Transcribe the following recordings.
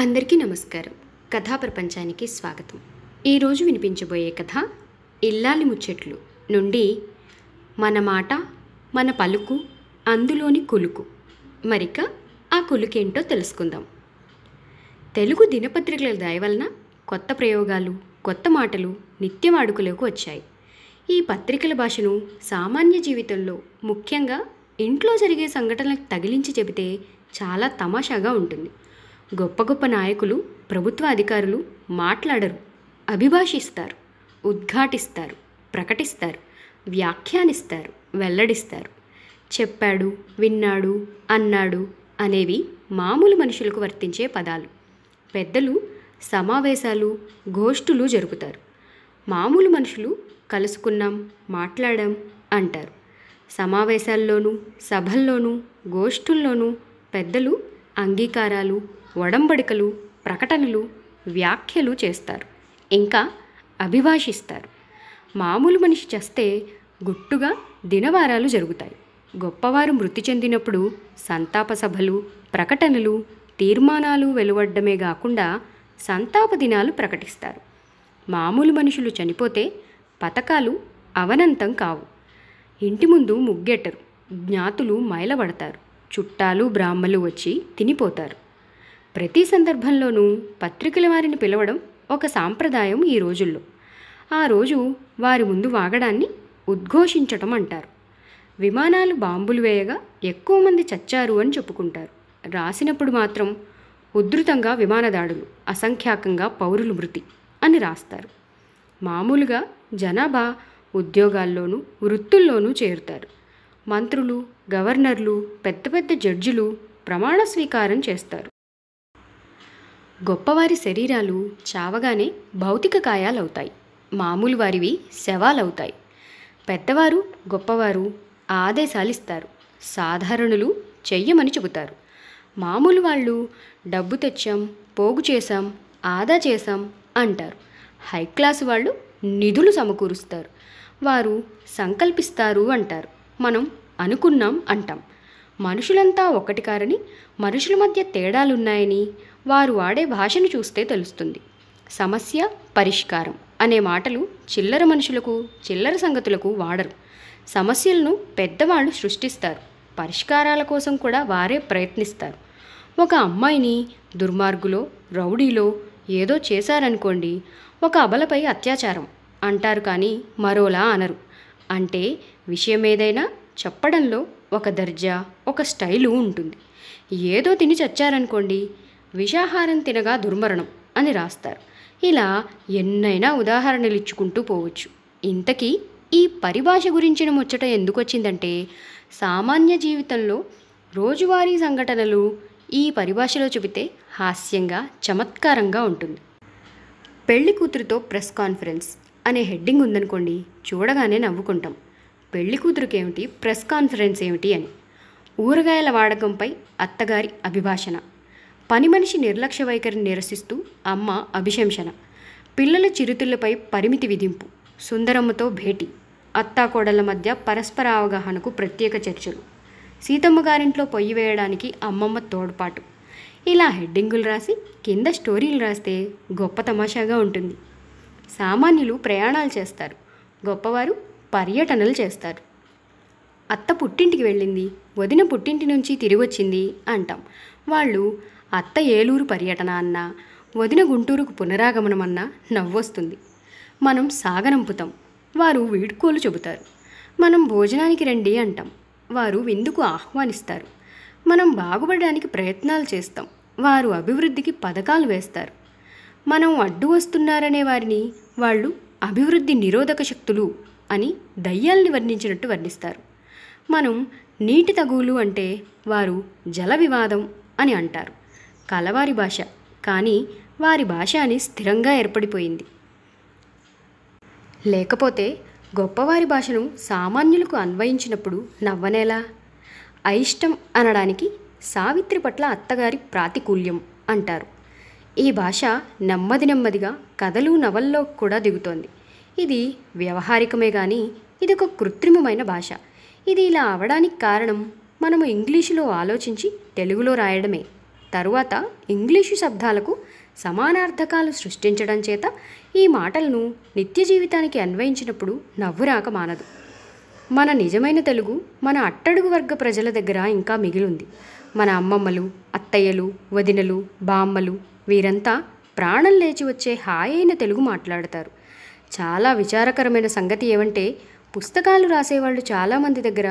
అందరికీ నమస్కారం కథా ప్రపంచానికి స్వాగతం ఈరోజు వినిపించబోయే కథ ఇల్లాలి ముచ్చట్లు నుండి మన మాట మన పలుకు అందులోని కులుకు మరిక ఆ కులుకేంటో తెలుసుకుందాం తెలుగు దినపత్రికల దయ వలన కొత్త ప్రయోగాలు కొత్త మాటలు నిత్యం వచ్చాయి ఈ పత్రికల భాషను సామాన్య జీవితంలో ముఖ్యంగా ఇంట్లో జరిగే సంఘటనలకు తగిలించి చెబితే చాలా తమాషాగా ఉంటుంది గొప్ప గొప్ప నాయకులు ప్రభుత్వ అధికారులు మాట్లాడరు అభిభాషిస్తారు ఉద్ఘాటిస్తారు ప్రకటిస్తారు వ్యాఖ్యానిస్తారు వెల్లడిస్తారు చెప్పాడు విన్నాడు అన్నాడు అనేవి మామూలు మనుషులకు వర్తించే పదాలు పెద్దలు సమావేశాలు గోష్ఠులు జరుపుతారు మామూలు మనుషులు కలుసుకున్నాం మాట్లాడాం అంటారు సమావేశాల్లోనూ సభల్లోనూ గోష్ఠుల్లోనూ పెద్దలు అంగీకారాలు వడంబడికలు ప్రకటనలు వ్యాఖ్యలు చేస్తారు ఇంకా అభిభాషిస్తారు మామూలు మనిషి చేస్తే గుట్టుగా దినవారాలు జరుగుతాయి గొప్పవారు మృతి చెందినప్పుడు సంతాప సభలు ప్రకటనలు తీర్మానాలు వెలువడ్డమే కాకుండా సంతాప దినాలు ప్రకటిస్తారు మామూలు మనుషులు చనిపోతే పథకాలు అవనంతం కావు ఇంటి ముందు ముగ్గెట్టరు జ్ఞాతులు మైలబడతారు చుట్టాలు బ్రాహ్మలు వచ్చి తినిపోతారు ప్రతి సందర్భంలోనూ పత్రికల వారిని పిలవడం ఒక సాంప్రదాయం ఈ రోజుల్లో ఆ రోజు వారి ముందు వాగడాన్ని ఉద్ఘోషించటం అంటారు విమానాలు బాంబులు వేయగా ఎక్కువ మంది చచ్చారు అని చెప్పుకుంటారు రాసినప్పుడు మాత్రం ఉధృతంగా విమానదాడులు అసంఖ్యాకంగా పౌరులు మృతి అని రాస్తారు మామూలుగా జనాభా ఉద్యోగాల్లోనూ వృత్తుల్లోనూ చేరుతారు మంత్రులు గవర్నర్లు పెద్ద పెద్ద జడ్జిలు ప్రమాణ స్వీకారం చేస్తారు గొప్పవారి శరీరాలు చావగానే భౌతిక కాయాలవుతాయి మామూలు వారివి శవాలవుతాయి పెద్దవారు గొప్పవారు ఆదేశాలిస్తారు సాధారణులు చెయ్యమని చెబుతారు మామూలు వాళ్ళు డబ్బు తెచ్చాం పోగు చేశాం ఆదా చేశాం అంటారు హై క్లాస్ వాళ్ళు నిధులు సమకూరుస్తారు వారు సంకల్పిస్తారు అంటారు మనం అనుకున్నాం అంటాం మనుషులంతా ఒకటి కారని మనుషుల మధ్య తేడాలున్నాయని వారు వాడే భాషను చూస్తే తెలుస్తుంది సమస్య పరిష్కారం అనే మాటలు చిల్లర మనుషులకు చిల్లర సంగతులకు వాడరు సమస్యలను పెద్దవాళ్ళు సృష్టిస్తారు పరిష్కారాల కోసం కూడా వారే ప్రయత్నిస్తారు ఒక అమ్మాయిని దుర్మార్గులో రౌడీలో ఏదో చేశారనుకోండి ఒక అబలపై అత్యాచారం అంటారు కానీ మరోలా అనరు అంటే విషయం ఏదైనా చెప్పడంలో ఒక దర్జా ఒక స్టైలు ఉంటుంది ఏదో తిని చచ్చారనుకోండి విషాహారం తినగా దుర్మరణం అని రాస్తారు ఇలా ఎన్నైనా ఉదాహరణలు ఇచ్చుకుంటూ పోవచ్చు ఇంతకీ ఈ పరిభాష గురించిన ముచ్చట ఎందుకు వచ్చిందంటే సామాన్య జీవితంలో రోజువారీ సంఘటనలు ఈ పరిభాషలో చెబితే హాస్యంగా చమత్కారంగా ఉంటుంది పెళ్లి కూతురితో ప్రెస్ కాన్ఫరెన్స్ అనే హెడ్డింగ్ ఉందనుకోండి చూడగానే నవ్వుకుంటాం పెళ్లి కూతురికి ఏమిటి ప్రెస్ కాన్ఫరెన్స్ ఏమిటి అని ఊరగాయల వాడకంపై అత్తగారి అభిభాషణ పని మనిషి నిర్లక్ష్య వైఖరిని నిరసిస్తూ అమ్మ అభిశంసన పిల్లల చిరుతిళ్లపై పరిమితి విధింపు సుందరమ్మతో భేటీ అత్తాకోడళ్ల మధ్య పరస్పర అవగాహనకు ప్రత్యేక చర్చలు సీతమ్మ గారింట్లో పొయ్యి వేయడానికి అమ్మమ్మ తోడ్పాటు ఇలా హెడ్డింగులు రాసి కింద స్టోరీలు రాస్తే గొప్ప తమాషాగా ఉంటుంది సామాన్యులు ప్రయాణాలు చేస్తారు గొప్పవారు పర్యటనలు చేస్తారు అత్త పుట్టింటికి వెళ్ళింది వదిన పుట్టింటి నుంచి తిరిగి వచ్చింది అంటాం వాళ్ళు అత్త ఏలూరు పర్యటన అన్నా వదిన గుంటూరుకు పునరాగమనమన్నా నవ్వొస్తుంది మనం సాగనంపుతాం వారు వీడ్కోలు చెబుతారు మనం భోజనానికి రండి అంటాం వారు విందుకు ఆహ్వానిస్తారు మనం బాగుపడడానికి ప్రయత్నాలు చేస్తాం వారు అభివృద్ధికి పథకాలు వేస్తారు మనం అడ్డు వస్తున్నారనే వారిని వాళ్ళు అభివృద్ధి నిరోధక శక్తులు అని దయ్యాల్ని వర్ణించినట్టు వర్ణిస్తారు మనం నీటి తగువులు అంటే వారు జల వివాదం అని అంటారు కలవారి భాష కానీ వారి భాష అని స్థిరంగా ఏర్పడిపోయింది లేకపోతే గొప్పవారి భాషను సామాన్యులకు అన్వయించినప్పుడు నవ్వనేలా అయిష్టం అనడానికి సావిత్రి పట్ల అత్తగారి ప్రాతికూల్యం అంటారు ఈ భాష నెమ్మది నెమ్మదిగా కథలు నవల్లో కూడా దిగుతోంది ఇది వ్యవహారికమే కానీ ఇది ఒక కృత్రిమమైన భాష ఇది ఇలా అవడానికి కారణం మనము ఇంగ్లీషులో ఆలోచించి తెలుగులో రాయడమే తరువాత ఇంగ్లీషు శబ్దాలకు సమానార్థకాలు సృష్టించడం చేత ఈ మాటలను నిత్య జీవితానికి అన్వయించినప్పుడు నవ్వు రాక మానదు మన నిజమైన తెలుగు మన అట్టడుగు వర్గ ప్రజల దగ్గర ఇంకా మిగిలింది మన అమ్మమ్మలు అత్తయ్యలు వదినలు బామ్మలు వీరంతా ప్రాణం లేచి వచ్చే హాయైన అయిన తెలుగు మాట్లాడతారు చాలా విచారకరమైన సంగతి ఏమంటే పుస్తకాలు రాసేవాళ్ళు చాలామంది దగ్గర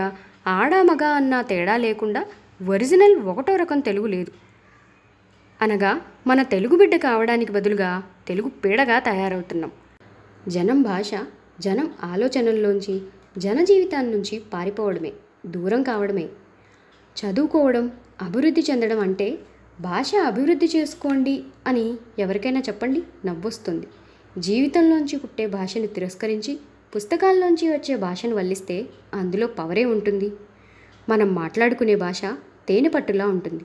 ఆడా మగ అన్న తేడా లేకుండా ఒరిజినల్ ఒకటో రకం తెలుగు లేదు అనగా మన తెలుగు బిడ్డ కావడానికి బదులుగా తెలుగు పీడగా తయారవుతున్నాం జనం భాష జనం ఆలోచనల్లోంచి జన నుంచి పారిపోవడమే దూరం కావడమే చదువుకోవడం అభివృద్ధి చెందడం అంటే భాష అభివృద్ధి చేసుకోండి అని ఎవరికైనా చెప్పండి నవ్వొస్తుంది జీవితంలోంచి పుట్టే భాషను తిరస్కరించి పుస్తకాల్లోంచి వచ్చే భాషను వల్లిస్తే అందులో పవరే ఉంటుంది మనం మాట్లాడుకునే భాష తేనె పట్టులా ఉంటుంది